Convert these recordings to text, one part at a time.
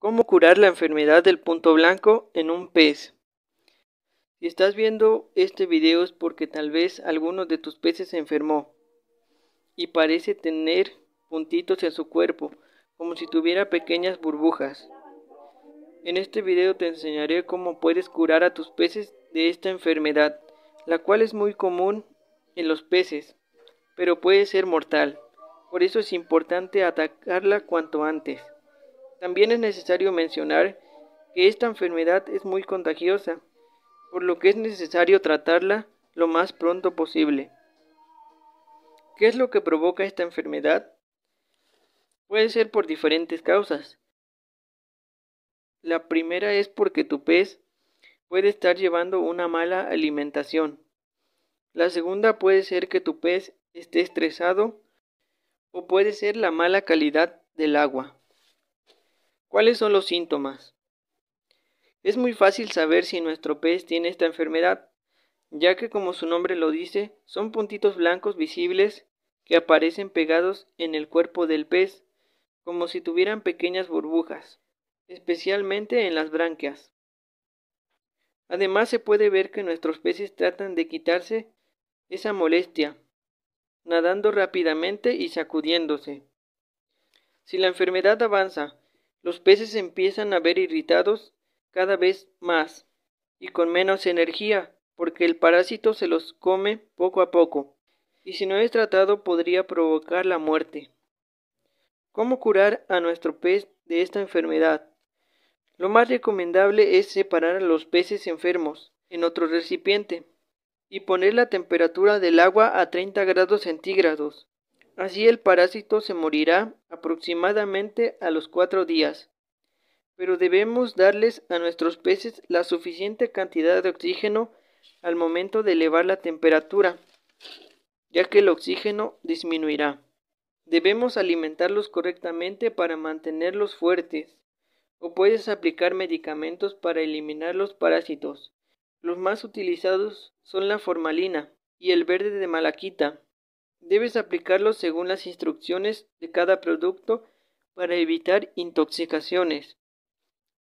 ¿Cómo curar la enfermedad del punto blanco en un pez? Si estás viendo este video es porque tal vez alguno de tus peces se enfermó y parece tener puntitos en su cuerpo, como si tuviera pequeñas burbujas. En este video te enseñaré cómo puedes curar a tus peces de esta enfermedad, la cual es muy común en los peces, pero puede ser mortal. Por eso es importante atacarla cuanto antes. También es necesario mencionar que esta enfermedad es muy contagiosa, por lo que es necesario tratarla lo más pronto posible. ¿Qué es lo que provoca esta enfermedad? Puede ser por diferentes causas. La primera es porque tu pez puede estar llevando una mala alimentación. La segunda puede ser que tu pez esté estresado o puede ser la mala calidad del agua. ¿Cuáles son los síntomas? Es muy fácil saber si nuestro pez tiene esta enfermedad, ya que como su nombre lo dice, son puntitos blancos visibles que aparecen pegados en el cuerpo del pez, como si tuvieran pequeñas burbujas, especialmente en las branquias. Además se puede ver que nuestros peces tratan de quitarse esa molestia, nadando rápidamente y sacudiéndose. Si la enfermedad avanza los peces empiezan a ver irritados cada vez más y con menos energía, porque el parásito se los come poco a poco, y si no es tratado podría provocar la muerte. ¿Cómo curar a nuestro pez de esta enfermedad? Lo más recomendable es separar a los peces enfermos en otro recipiente y poner la temperatura del agua a 30 grados centígrados Así el parásito se morirá aproximadamente a los cuatro días. Pero debemos darles a nuestros peces la suficiente cantidad de oxígeno al momento de elevar la temperatura, ya que el oxígeno disminuirá. Debemos alimentarlos correctamente para mantenerlos fuertes, o puedes aplicar medicamentos para eliminar los parásitos. Los más utilizados son la formalina y el verde de malaquita. Debes aplicarlo según las instrucciones de cada producto para evitar intoxicaciones.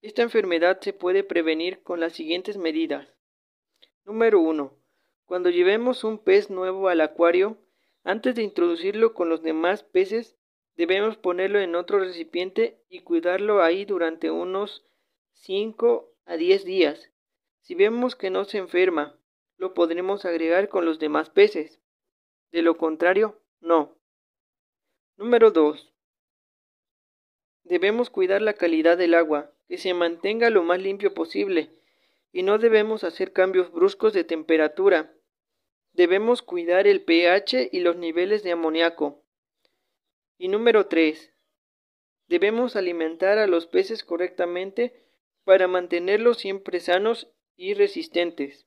Esta enfermedad se puede prevenir con las siguientes medidas. Número 1. Cuando llevemos un pez nuevo al acuario, antes de introducirlo con los demás peces, debemos ponerlo en otro recipiente y cuidarlo ahí durante unos 5 a 10 días. Si vemos que no se enferma, lo podremos agregar con los demás peces. De lo contrario, no. Número 2. Debemos cuidar la calidad del agua, que se mantenga lo más limpio posible, y no debemos hacer cambios bruscos de temperatura. Debemos cuidar el pH y los niveles de amoníaco. Y número 3. Debemos alimentar a los peces correctamente para mantenerlos siempre sanos y resistentes.